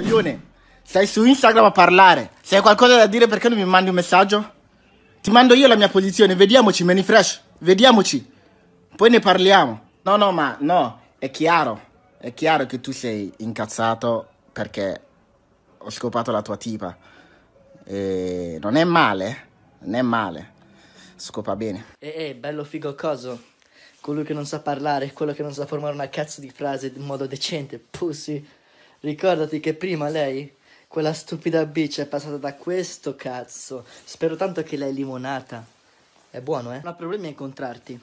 Coglione, sei su Instagram a parlare. Se hai qualcosa da dire, perché non mi mandi un messaggio? Ti mando io la mia posizione, vediamoci, Many Fresh, vediamoci. Poi ne parliamo. No, no, ma no, è chiaro. È chiaro che tu sei incazzato perché ho scopato la tua tipa. E non è male, non è male. Scopa bene. Eh, eh, bello figo coso. Colui che non sa parlare, quello che non sa formare una cazzo di frase in modo decente, pussy. Ricordati che prima lei, quella stupida bitch, è passata da questo cazzo. Spero tanto che l'hai limonata. È buono, eh? Non ha problemi a incontrarti.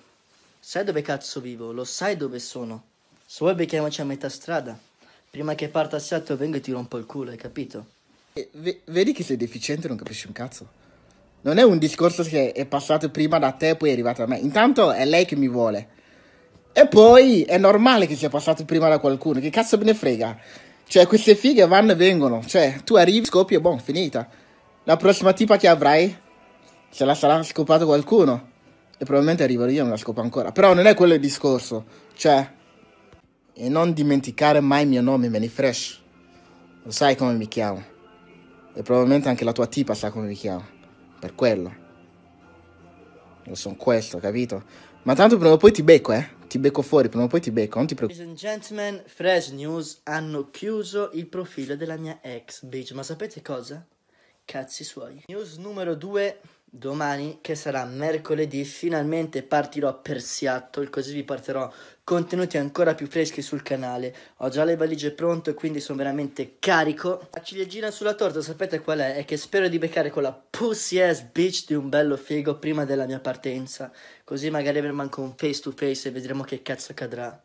Sai dove cazzo vivo, lo sai dove sono. Se vuoi becchiamoci a metà strada. Prima che parta a Seattle vengo e ti rompo il culo, hai capito? E, ve vedi che sei deficiente e non capisci un cazzo. Non è un discorso che è passato prima da te e poi è arrivato a me. Intanto è lei che mi vuole. E poi è normale che sia passato prima da qualcuno. Che cazzo me ne frega? Cioè, queste fighe vanno e vengono. Cioè, tu arrivi, scopi e boh, finita. La prossima tipa che avrai se la sarà scopato qualcuno. E probabilmente arriverò io e non la scopo ancora. Però non è quello il discorso. Cioè, e non dimenticare mai il mio nome, Manny Fresh. Lo sai come mi chiamo. E probabilmente anche la tua tipa sa come mi chiamo. Per quello. Io sono questo, capito? Ma tanto prima o poi ti becco, eh. Ti becco fuori, prima o poi ti becco, non ti preoccupare. Ladies and gentlemen, Fresh News hanno chiuso il profilo della mia ex bitch, ma sapete cosa? Cazzi suoi. News numero 2 domani, che sarà mercoledì, finalmente partirò per Seattle, così vi porterò contenuti ancora più freschi sul canale. Ho già le valigie pronte, quindi sono veramente carico. La ciliegina sulla torta, sapete qual è? È che spero di beccare quella pussy ass bitch di un bello figo prima della mia partenza, così magari avremo anche un face to face e vedremo che cazzo accadrà.